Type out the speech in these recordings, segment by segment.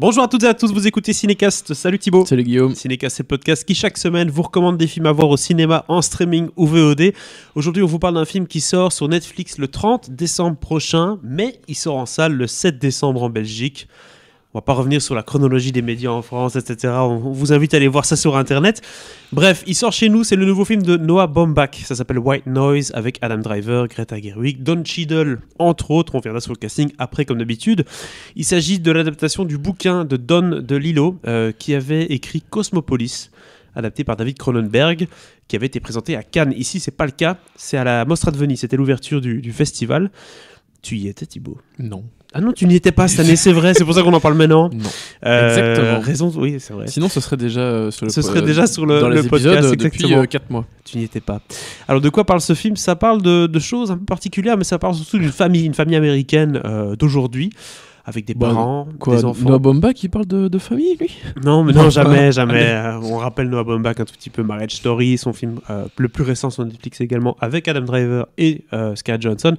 Bonjour à toutes et à tous, vous écoutez Cinécast. Salut Thibaut. Salut Guillaume. Cinécast, c'est le podcast qui chaque semaine vous recommande des films à voir au cinéma, en streaming ou VOD. Aujourd'hui, on vous parle d'un film qui sort sur Netflix le 30 décembre prochain, mais il sort en salle le 7 décembre en Belgique. On va pas revenir sur la chronologie des médias en France, etc. On vous invite à aller voir ça sur Internet. Bref, il sort chez nous, c'est le nouveau film de Noah Baumbach. Ça s'appelle White Noise avec Adam Driver, Greta Gerwig, Don Cheadle, entre autres. On verra sur le casting après, comme d'habitude. Il s'agit de l'adaptation du bouquin de Don DeLillo euh, qui avait écrit Cosmopolis adapté par David Cronenberg, qui avait été présenté à Cannes. Ici, c'est pas le cas, c'est à la Mostra de Venise, c'était l'ouverture du, du festival. Tu y étais, Thibaut Non. Ah non, tu n'y étais pas cette année, c'est vrai, c'est pour ça qu'on en parle maintenant. Non. Euh, exactement. Raison, oui, c'est vrai. Sinon, ce serait déjà euh, sur le Ce serait déjà sur le, dans les podcast depuis 4 euh, mois. Tu n'y étais pas. Alors, de quoi parle ce film Ça parle de, choses un peu particulières, mais ça parle surtout d'une famille, une famille américaine d'aujourd'hui avec des bah, parents, quoi, des enfants. Noah Bomba qui parle de, famille, lui Non, mais non, jamais, jamais. on rappelle Noah Bomba un tout petit peu Marriage Story, son film le plus récent sur Netflix également, avec Adam Driver et euh, Johnson.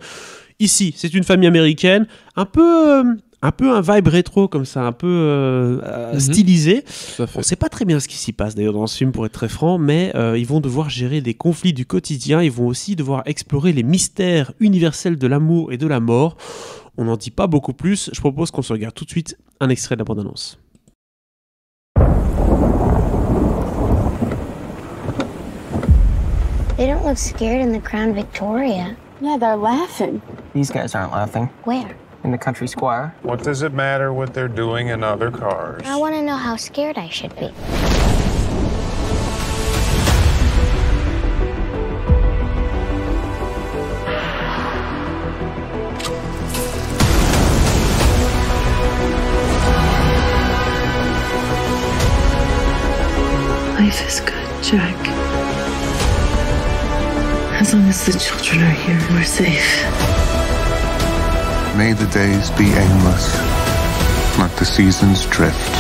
Ici, c'est une famille américaine, un peu, euh, un peu un vibe rétro comme ça, un peu euh, mhm. stylisé. On ne sait pas très bien ce qui s'y passe d'ailleurs dans ce film pour être très franc, mais euh, ils vont devoir gérer des conflits du quotidien, ils vont aussi devoir explorer les mystères universels de l'amour et de la mort. On n'en dit pas beaucoup plus, je propose qu'on se regarde tout de suite un extrait de la bande-annonce. They don't look scared in the Crown Victoria. Yeah, they're laughing. These guys aren't laughing. Where? In the country squire. What does it matter what they're doing in other cars? I want to know how scared I should be. Life is good, Jack. As long as the children are here, we're safe. days be the seasons drift.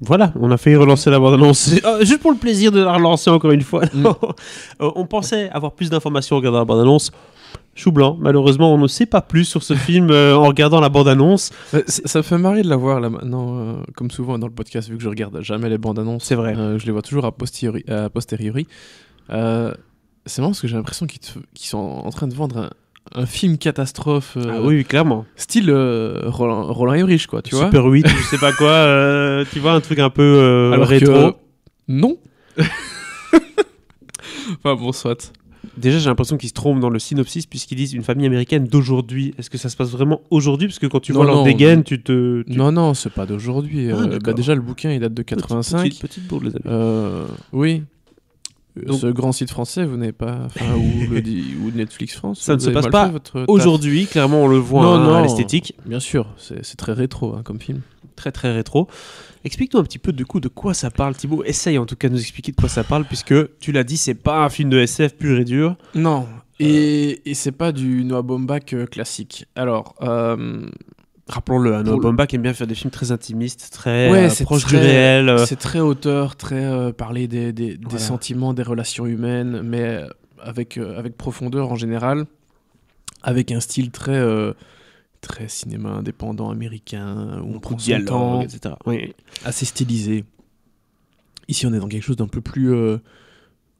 Voilà, on a failli relancer la bande-annonce. Euh, juste pour le plaisir de la relancer encore une fois. Mm. Euh, on pensait avoir plus d'informations en regardant la bande-annonce. Chou blanc, malheureusement, on ne sait pas plus sur ce film euh, en regardant la bande-annonce. Ça, me fait marrer de la voir là maintenant, comme souvent dans le podcast, vu que je regarde jamais les bandes-annonces. C'est vrai. je les vois toujours a posteriori. c'est marrant parce que j'ai l'impression qu'ils, sont en train de vendre un, un film catastrophe. Euh, ah oui, clairement. Style euh, Roland, Roland quoi, tu vois. Super 8, je sais pas quoi, euh, tu vois, un truc un peu rétro. non. enfin bon, soit. Déjà, j'ai l'impression qu'ils se trompent dans le synopsis puisqu'ils disent une famille américaine d'aujourd'hui. Est-ce que ça se passe vraiment aujourd'hui Parce que quand tu vois tu te. Non, non, c'est pas d'aujourd'hui. Ah, bah, déjà, le bouquin, il date de 85. Petite, petite, les amis. Euh, oui. Euh, ce grand site français, vous n'avez pas. Ou, Netflix France Ça ne se passe pas aujourd'hui, clairement, on le voit non, hein, non, à l'esthétique. Bien sûr, c'est très rétro hein, comme film. Très très rétro. Explique-nous un petit peu du coup de quoi ça parle, Thibaut. Essaye en tout cas de nous expliquer de quoi ça parle, puisque tu l'as dit, c'est pas un film de SF pur et dur. Non, euh. et, c'est pas du Noah Baumbach euh, classique. Alors, rappelons-le, Noah qui aime bien faire des films très intimistes, très euh, proches du réel. Euh. C'est très auteur, très euh, parler des, des, sentiments, des relations humaines, mais avec, avec profondeur en général, avec un style très, très cinéma indépendant américain, où on, on etc. Oui. Assez stylisé. Ici, on est dans quelque chose d'un peu plus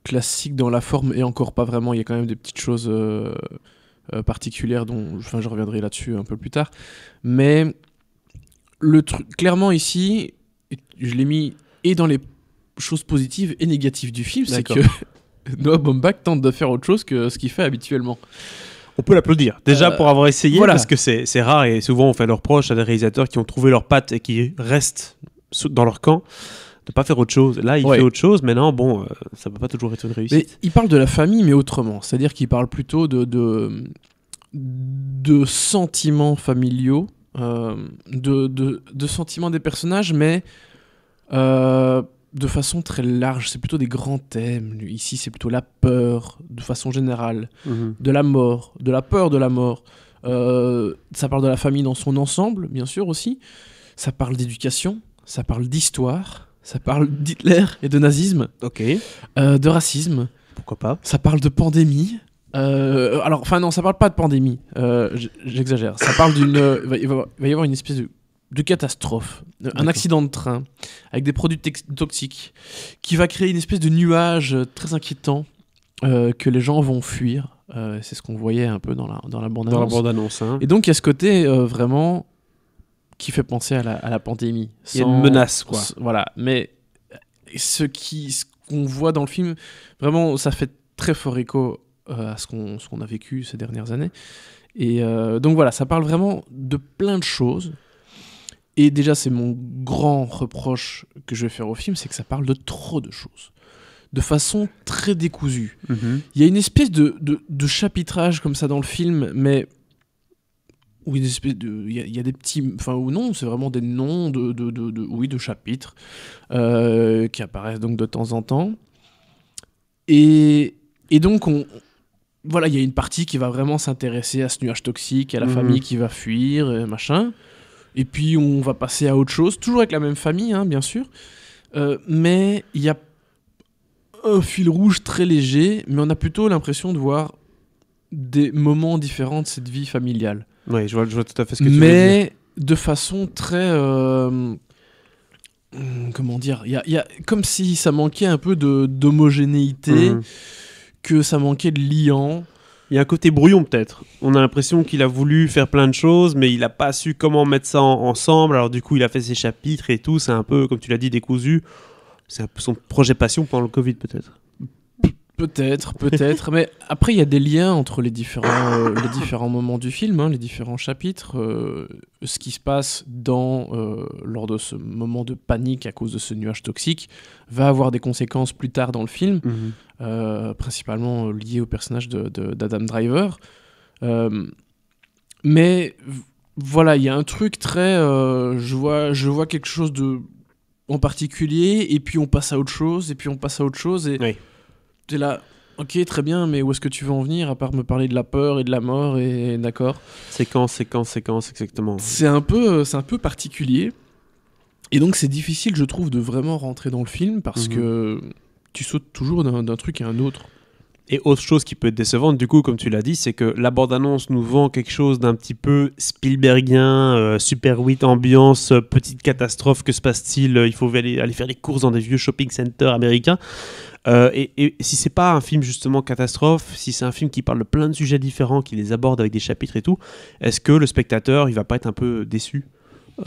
classique dans la forme et encore pas vraiment. Il y a quand même des petites choses euh, particulière dont enfin, je reviendrai là-dessus un peu plus tard. Mais le truc, clairement ici, je l'ai mis et dans les choses positives et négatives du film, c'est que Noah Baumbach tente de faire autre chose que ce qu'il fait habituellement. On peut l'applaudir. Déjà euh, pour avoir essayé, parce que c'est rare et souvent on fait leurs proches à des réalisateurs qui ont trouvé leur patte et qui restent dans leur camp de pas faire autre chose. Là, il fait autre chose, mais non, bon, ça euh, ça peut pas toujours être une réussite. il parle de la famille, mais autrement. C'est-à-dire qu'il parle plutôt de, de, sentiments familiaux, euh, de, de, sentiments des personnages, mais euh, de façon très large. C'est plutôt des grands thèmes. Ici, c'est plutôt la peur, de façon générale, mhm. de la mort, de la peur de la mort. ça parle de la famille dans son ensemble, bien sûr aussi. Ça parle d'éducation, ça parle d'histoire, ça parle d'Hitler et de nazisme. Ok. Euh, de racisme. Pourquoi pas Ça parle de pandémie. Euh, alors, enfin non, ça parle pas de pandémie. Euh, j'exagère. Ça parle d'une. il va y avoir une espèce de, catastrophe, un accident de train avec des produits toxiques qui va créer une espèce de nuage très inquiétant que les gens vont fuir. c'est ce qu'on voyait un peu dans la, dans la bande-annonce. Dans la bande-annonce. Hein. Et donc, il y a ce côté vraiment qui fait penser à la, pandémie. Il y a une menace, quoi. Voilà. Mais ce qui, qu'on voit dans le film, vraiment, ça fait très fort écho euh, à ce qu'on, a vécu ces dernières années. Et euh, donc voilà, ça parle vraiment de plein de choses. Et déjà, c'est mon grand reproche que je vais faire au film, c'est que ça parle de trop de choses. De façon très décousue. Mm-hmm. Il y a une espèce de chapitrage comme ça dans le film, mais ou il y, a des petits, enfin ou non, c'est vraiment des noms de, de, de, oui, de chapitres euh, qui apparaissent donc de temps en temps. Et, et donc on, voilà, il y a une partie qui va vraiment s'intéresser à ce nuage toxique, à la mhm. famille qui va fuir, et euh, machin. Et puis on va passer à autre chose, toujours avec la même famille, hein, bien sûr. Euh, mais il y a un fil rouge très léger, mais on a plutôt l'impression de voir des moments différents de cette vie familiale. Oui, je vois, je tout à fait ce que tu mais veux dire. de façon très. Euh, hmm, comment dire y a, y a, Comme si ça manquait un peu d'homogénéité, mmh. que ça manquait de liant. Il y a un côté brouillon peut-être. On a l'impression qu'il a voulu faire plein de choses, mais il n'a pas su comment mettre ça ensemble. Alors du coup, il a fait ses chapitres et tout. C'est un peu, comme tu l'as dit, décousu. C'est son projet passion pendant le Covid peut-être. Peut-être, peut-être. mais après, il y a des liens entre les différents, euh, les différents moments du film, hein, les différents chapitres. Euh, ce qui se passe dans, euh, lors de ce moment de panique à cause de ce nuage toxique va avoir des conséquences plus tard dans le film, mhm. principalement liées au personnage d'Adam Driver. mais voilà, il y a un truc très. je, vois, je vois quelque chose de en particulier, et puis on passe à autre chose, et puis on passe à autre chose. Et. Oui es là. Ok, très bien, mais où est-ce que tu veux en venir à part me parler de la peur et de la mort et, d'accord Séquence, séquence, séquence, exactement. C'est un peu, euh, c'est un peu particulier. Et donc c'est difficile, je trouve, de vraiment rentrer dans le film parce mhm. que tu sautes toujours d'un truc à un autre. Et autre chose qui peut être décevante, du coup, comme tu l'as dit, c'est que la bande-annonce nous vend quelque chose d'un petit peu Spielbergien, euh, Super 8 ambiance, petite catastrophe, que se passe-t-il Il faut aller, aller, faire des courses dans des vieux shopping centers américains. Euh, et, si c'est pas un film justement catastrophe, si c'est un film qui parle de plein de sujets différents, qui les aborde avec des chapitres et tout, est-ce que le spectateur il va pas être un peu déçu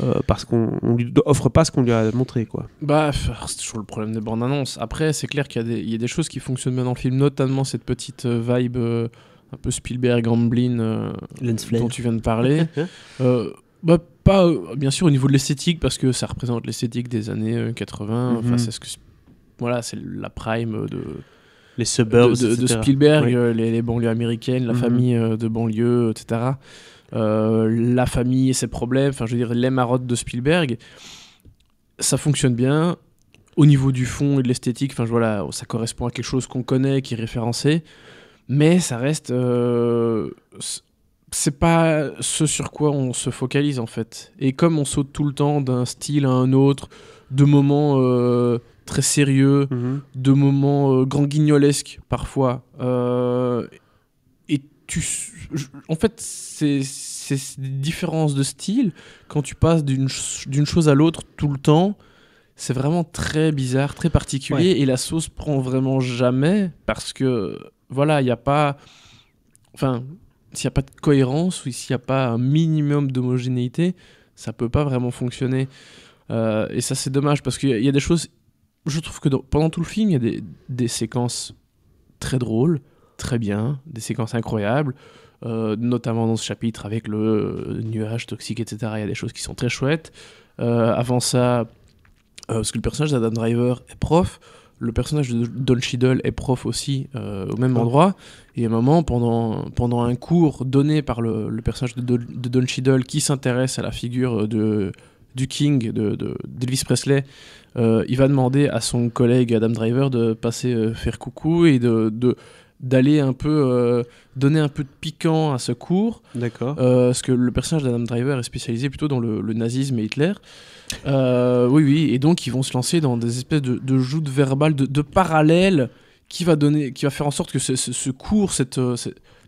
euh, parce qu'on lui offre pas ce qu'on lui a montré quoi. Bah c'est toujours le problème des bandes annonces. Après c'est clair qu'il y, a des choses qui fonctionnent bien dans le film, notamment cette petite euh, vibe un peu Spielberg, Amblin dont tu viens de parler. Hein? Bah, pas bien sûr au niveau de l'esthétique parce que ça représente l'esthétique des années 80 mm-hmm. face ce que voilà, c'est la prime euh, de les suburbs de, Spielberg, euh, les, banlieues américaines, la mhm. famille euh, de banlieue, etc. la famille et ses problèmes, enfin je veux dire les marottes de Spielberg, ça fonctionne bien. Au niveau du fond et de l'esthétique, enfin voilà, ça correspond à quelque chose qu'on connaît, qui est référencé, mais ça reste, c'est pas ce sur quoi on se focalise en fait. Et comme on saute tout le temps d'un style à un autre, de moments très sérieux, mhm. de moments euh, grand guignolesques parfois. Euh, et tu, en fait, c'est ces différences de style, quand tu passes d'une chose à l'autre tout le temps, c'est vraiment très bizarre, très particulier. Et la sauce prend vraiment jamais parce que, voilà, il n'y a pas. Enfin, s'il n'y a pas de cohérence ou s'il n'y a pas un minimum d'homogénéité, ça peut pas vraiment fonctionner. Euh, et ça, c'est dommage parce qu'il y a des choses je trouve que pendant tout le film, il y a des, séquences très drôles, très bien, des séquences incroyables, euh, notamment dans ce chapitre avec le euh, nuage toxique, etc. Il y a des choses qui sont très chouettes. Euh, avant ça, parce que le personnage d'Adam Driver est prof, le personnage de Don Cheadle est prof aussi au même endroit. Et à un moment, pendant, pendant un cours donné par le, personnage de, de, Don Cheadle qui s'intéresse à la figure de du King, d'Elvis Presley, euh, il va demander à son collègue Adam Driver de passer euh, faire coucou et de, d'aller un peu euh, donner un peu de piquant à ce cours. D'accord. parce que le personnage d'Adam Driver est spécialisé plutôt dans le, nazisme et Hitler. oui, oui. Et donc ils vont se lancer dans des espèces de, joutes verbales, de, parallèles qui va donner, qui va faire en sorte que ce, ce, cours, cette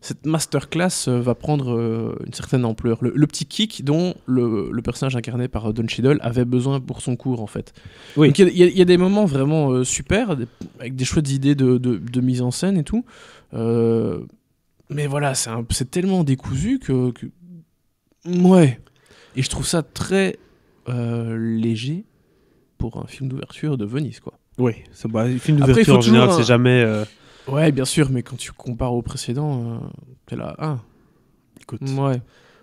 cette masterclass euh, va prendre euh, une certaine ampleur. Le, petit kick dont le, personnage incarné par euh, Don Cheadle avait besoin pour son cours, en fait. Oui. il y, a des moments vraiment super, avec des chouettes idées de, mise en scène et tout. mais voilà, c'est tellement décousu que, Ouais. Et je trouve ça très léger pour un film d'ouverture de Venise, quoi. Oui, c'est bah, film d'ouverture en général, c'est jamais. Ouais, bien sûr, mais quand tu compares au précédent, euh, t'es là, ah. Écoute. Ouais.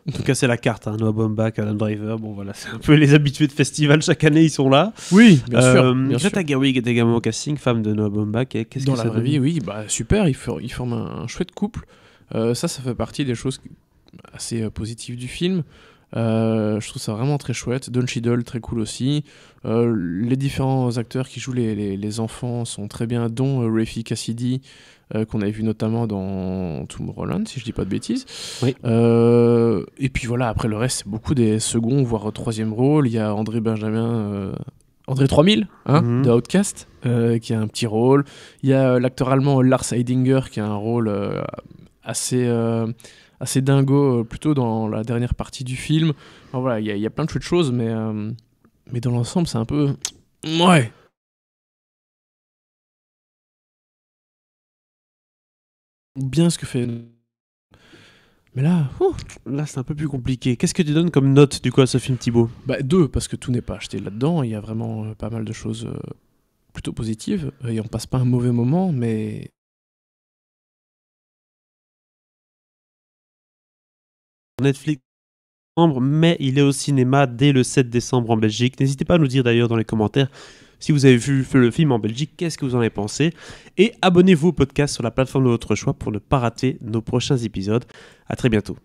En tout cas, c'est la carte. Hein, Noah Baumbach, Adam Driver, bon voilà, c'est un peu les habitués de festival. Chaque année, ils sont là. Oui, bien euh, sûr. Gerwig est également au casting, femme de Noah Baumbach. Et qu'est-ce Dans que la vraie vie, oui, bah super. Ils, forment un, chouette couple. Euh, ça, ça fait partie des choses assez positives du film. Euh, je trouve ça vraiment très chouette. Don très cool aussi. Euh, les différents acteurs qui jouent les, enfants sont très bien, dont euh, Cassidy, euh, qu'on avait vu notamment dans Tomorrowland, si je dis pas de bêtises. et puis voilà, après le reste, c'est beaucoup des seconds, voire troisième rôle. Il y a André Benjamin. André 3000, hein, mhm. de Outcast, qui a un petit rôle. Il y a l'acteur allemand Lars Heidinger, qui a un rôle assez assez dingo euh, plutôt dans la dernière partie du film. voilà, il y, a plein de de choses, mais, euh, mais dans l'ensemble, c'est un peu. Ouais! Bien ce que fait. Mais là, là c'est un peu plus compliqué. Qu'est-ce que tu donnes comme note du coup à ce film Thibaut bah, Deux, parce que tout n'est pas acheté là-dedans. Il y a vraiment euh, pas mal de choses plutôt positives. Et on passe pas un mauvais moment, mais Netflix mais il est au cinéma dès le 7 décembre en Belgique. N'hésitez pas à nous dire d'ailleurs dans les commentaires si vous avez vu le film en Belgique, qu'est-ce que vous en avez pensé. Et abonnez-vous au podcast sur la plateforme de votre choix pour ne pas rater nos prochains épisodes. A très bientôt.